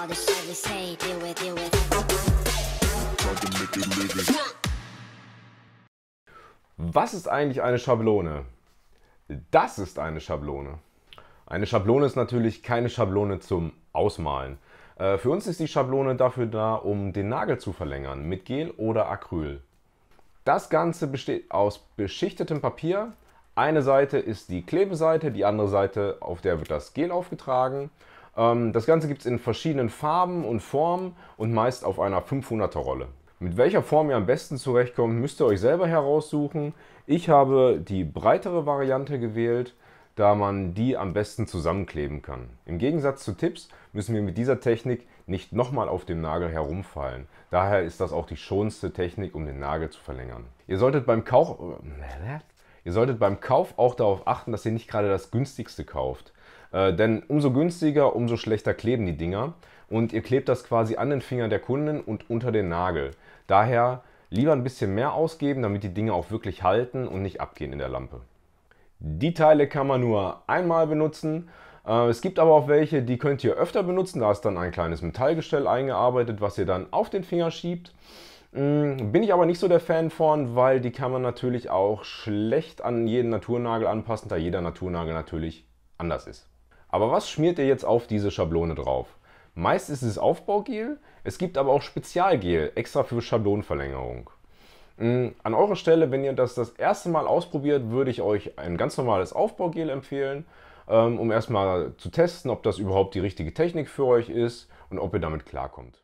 all the shit we say, deal with, deal with. Was ist eigentlich eine Schablone? Das ist eine Schablone. Eine Schablone ist natürlich keine Schablone zum Ausmalen. Äh, für uns ist die Schablone dafür da, um den Nagel zu verlängern, mit Gel oder Acryl. Das Ganze besteht aus beschichtetem Papier. Eine Seite ist die Klebeseite, die andere Seite, auf der wird das Gel aufgetragen ähm, das Ganze gibt es in verschiedenen Farben und Formen und meist auf einer 500er Rolle. Mit welcher Form ihr am besten zurechtkommt, müsst ihr euch selber heraussuchen. Ich habe die breitere Variante gewählt, da man die am besten zusammenkleben kann. Im Gegensatz zu Tipps müssen wir mit dieser Technik nicht nochmal auf dem Nagel herumfallen. Daher ist das auch die schonste Technik, um den Nagel zu verlängern. Ihr solltet beim Kauch... Äh, ihr solltet beim Kauf auch darauf achten, dass ihr nicht gerade das günstigste kauft. Äh, denn umso günstiger, umso schlechter kleben die Dinger. Und ihr klebt das quasi an den Fingern der Kunden und unter den Nagel. Daher lieber ein bisschen mehr ausgeben, damit die Dinge auch wirklich halten und nicht abgehen in der Lampe. Die Teile kann man nur einmal benutzen. Äh, es gibt aber auch welche, die könnt ihr öfter benutzen. Da ist dann ein kleines Metallgestell eingearbeitet, was ihr dann auf den Finger schiebt. Mm, bin ich aber nicht so der Fan von, weil die kann man natürlich auch schlecht an jeden Naturnagel anpassen, da jeder Naturnagel natürlich anders ist. Aber was schmiert ihr jetzt auf diese Schablone drauf? Meist ist es Aufbaugel, es gibt aber auch Spezialgel, extra für Schablonenverlängerung. Mm, an eurer Stelle, wenn ihr das das erste Mal ausprobiert, würde ich euch ein ganz normales Aufbaugel empfehlen, ähm, um erstmal zu testen, ob das überhaupt die richtige Technik für euch ist und ob ihr damit klarkommt.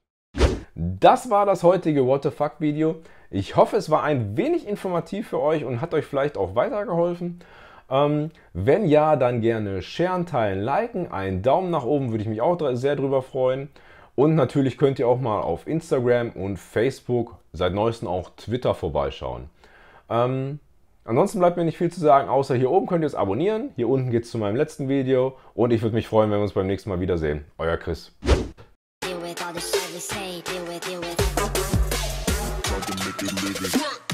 Das war das heutige What the Fuck Video. Ich hoffe, es war ein wenig informativ für euch und hat euch vielleicht auch weitergeholfen. Ähm, wenn ja, dann gerne scheren, teilen, liken. Einen Daumen nach oben würde ich mich auch sehr drüber freuen. Und natürlich könnt ihr auch mal auf Instagram und Facebook, seit neuestem auch Twitter vorbeischauen. Ähm, ansonsten bleibt mir nicht viel zu sagen, außer hier oben könnt ihr es abonnieren. Hier unten geht es zu meinem letzten Video. Und ich würde mich freuen, wenn wir uns beim nächsten Mal wiedersehen. Euer Chris. Deal